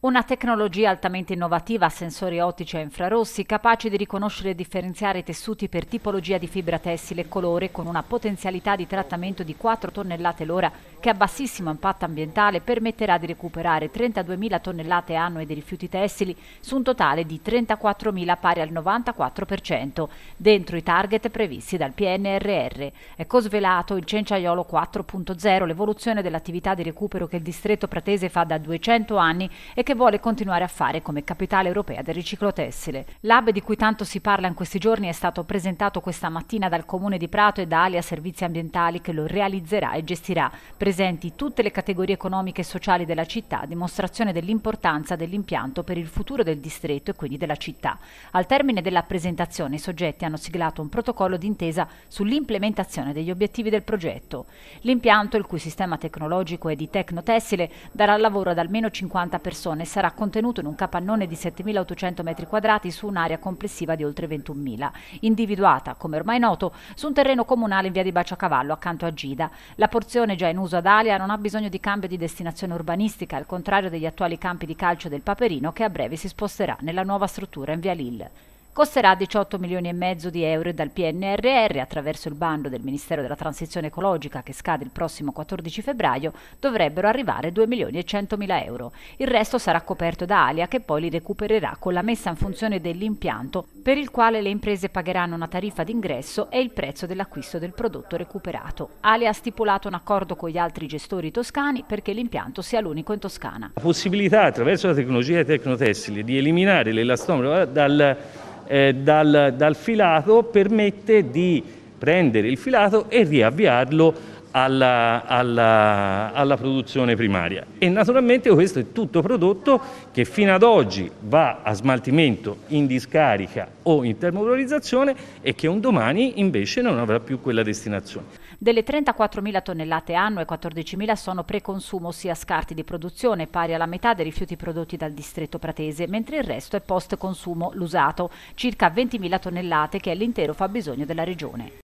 Una tecnologia altamente innovativa a sensori ottici e infrarossi capace di riconoscere e differenziare tessuti per tipologia di fibra tessile e colore con una potenzialità di trattamento di 4 tonnellate l'ora che a bassissimo impatto ambientale permetterà di recuperare 32.000 tonnellate annue di rifiuti tessili su un totale di 34.000 pari al 94%, dentro i target previsti dal PNRR. Ecco svelato il Cenciaiolo 4.0, l'evoluzione dell'attività di recupero che il distretto pratese fa da 200 anni e che vuole continuare a fare come capitale europea del riciclo tessile. L'hub di cui tanto si parla in questi giorni è stato presentato questa mattina dal Comune di Prato e da Alia Servizi Ambientali che lo realizzerà e gestirà presenti tutte le categorie economiche e sociali della città, dimostrazione dell'importanza dell'impianto per il futuro del distretto e quindi della città. Al termine della presentazione i soggetti hanno siglato un protocollo d'intesa sull'implementazione degli obiettivi del progetto. L'impianto, il cui sistema tecnologico è di tecnotessile, darà lavoro ad almeno 50 persone e sarà contenuto in un capannone di 7.800 m2 su un'area complessiva di oltre 21.000, individuata, come ormai noto, su un terreno comunale in via di Baciacavallo accanto a Gida. La porzione già in uso Dalia non ha bisogno di cambio di destinazione urbanistica, al contrario degli attuali campi di calcio del Paperino che a breve si sposterà nella nuova struttura in via Lille costerà 18 milioni e mezzo di euro e dal PNRR attraverso il bando del Ministero della Transizione Ecologica che scade il prossimo 14 febbraio dovrebbero arrivare 2 milioni e 100 mila euro. Il resto sarà coperto da Alia che poi li recupererà con la messa in funzione dell'impianto per il quale le imprese pagheranno una tariffa d'ingresso e il prezzo dell'acquisto del prodotto recuperato. Alia ha stipulato un accordo con gli altri gestori toscani perché l'impianto sia l'unico in Toscana. La possibilità attraverso la tecnologia tecnotessile di eliminare l'elastomero dal eh, dal, dal filato permette di prendere il filato e riavviarlo alla, alla, alla produzione primaria. E naturalmente questo è tutto prodotto che fino ad oggi va a smaltimento in discarica o in termovalorizzazione e che un domani invece non avrà più quella destinazione. Delle 34.000 tonnellate annue, 14.000 sono preconsumo, ossia scarti di produzione, pari alla metà dei rifiuti prodotti dal distretto pratese, mentre il resto è post consumo, l'usato, circa 20.000 tonnellate che è l'intero fabbisogno della regione.